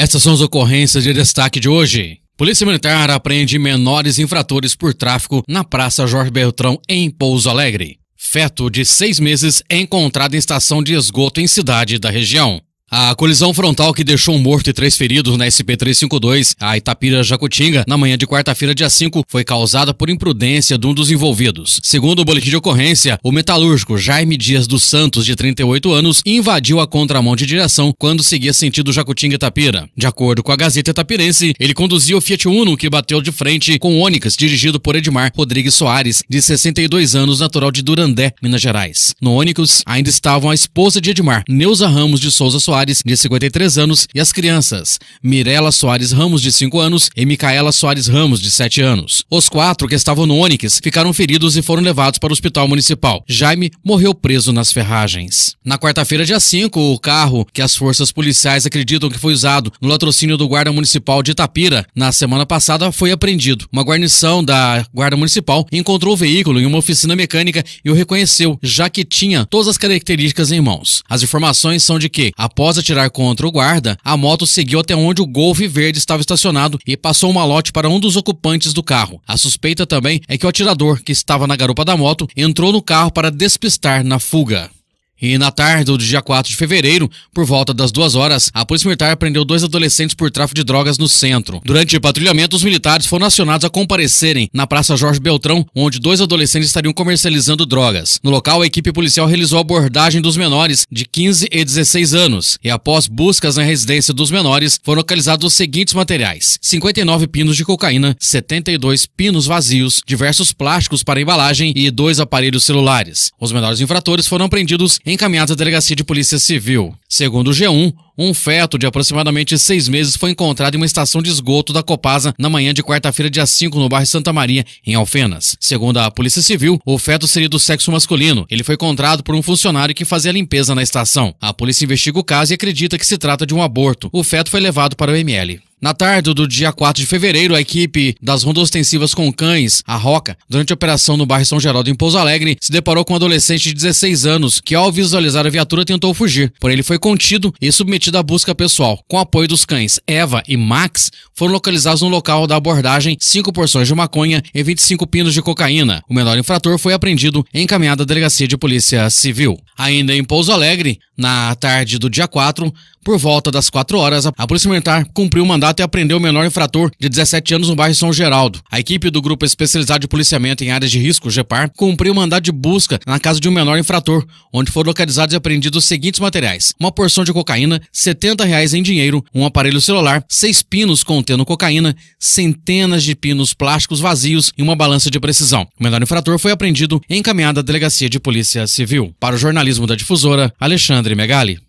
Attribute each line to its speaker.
Speaker 1: Essas são as ocorrências de destaque de hoje. Polícia Militar apreende menores infratores por tráfico na Praça Jorge Beltrão, em Pouso Alegre. Feto de seis meses é encontrado em estação de esgoto em cidade da região. A colisão frontal que deixou um morto e três feridos na SP-352, a Itapira Jacutinga, na manhã de quarta-feira, dia 5, foi causada por imprudência de um dos envolvidos. Segundo o boletim de ocorrência, o metalúrgico Jaime Dias dos Santos, de 38 anos, invadiu a contramão de direção quando seguia sentido Jacutinga-Itapira. De acordo com a Gazeta Itapirense, ele conduzia o Fiat Uno que bateu de frente com o Onix, dirigido por Edmar Rodrigues Soares, de 62 anos, natural de Durandé, Minas Gerais. No Onix ainda estavam a esposa de Edmar, Neuza Ramos de Souza Soares, Soares, de 53 anos, e as crianças Mirela Soares Ramos, de 5 anos, e Micaela Soares Ramos, de 7 anos. Os quatro que estavam no Onix ficaram feridos e foram levados para o hospital municipal. Jaime morreu preso nas ferragens. Na quarta-feira, dia 5, o carro que as forças policiais acreditam que foi usado no latrocínio do guarda municipal de Itapira na semana passada foi apreendido. Uma guarnição da guarda municipal encontrou o veículo em uma oficina mecânica e o reconheceu, já que tinha todas as características em mãos. As informações são de que, após Após atirar contra o guarda, a moto seguiu até onde o Golf Verde estava estacionado e passou uma lote para um dos ocupantes do carro. A suspeita também é que o atirador, que estava na garupa da moto, entrou no carro para despistar na fuga. E na tarde do dia 4 de fevereiro, por volta das duas horas, a Polícia Militar prendeu dois adolescentes por tráfico de drogas no centro. Durante o patrulhamento, os militares foram acionados a comparecerem na Praça Jorge Beltrão, onde dois adolescentes estariam comercializando drogas. No local, a equipe policial realizou a abordagem dos menores de 15 e 16 anos. E após buscas na residência dos menores, foram localizados os seguintes materiais: 59 pinos de cocaína, 72 pinos vazios, diversos plásticos para embalagem e dois aparelhos celulares. Os menores infratores foram prendidos encaminhados à Delegacia de Polícia Civil. Segundo o G1, um feto de aproximadamente seis meses foi encontrado em uma estação de esgoto da Copasa na manhã de quarta-feira, dia 5, no bairro Santa Maria, em Alfenas. Segundo a Polícia Civil, o feto seria do sexo masculino. Ele foi encontrado por um funcionário que fazia limpeza na estação. A polícia investiga o caso e acredita que se trata de um aborto. O feto foi levado para o ML. Na tarde do dia 4 de fevereiro, a equipe das rondas ostensivas com cães, a Roca, durante a operação no bairro São Geraldo em Pouso Alegre, se deparou com um adolescente de 16 anos que, ao visualizar a viatura, tentou fugir. Porém, ele foi contido e submetido parte da busca pessoal. Com apoio dos cães Eva e Max, foram localizados no local da abordagem cinco porções de maconha e 25 pinos de cocaína. O menor infrator foi apreendido e encaminhado à delegacia de polícia civil. Ainda em Pouso Alegre, na tarde do dia 4, por volta das 4 horas, a Polícia Militar cumpriu o mandato e apreendeu o menor infrator de 17 anos no bairro São Geraldo. A equipe do Grupo Especializado de Policiamento em Áreas de Risco, GEPAR, cumpriu o mandato de busca na casa de um menor infrator, onde foram localizados e apreendidos os seguintes materiais: uma porção de cocaína, 70 reais em dinheiro, um aparelho celular, seis pinos contendo cocaína, centenas de pinos plásticos vazios e uma balança de precisão. O menor infrator foi apreendido e encaminhado à Delegacia de Polícia Civil. Para o jornalismo da difusora, Alexandre Megali.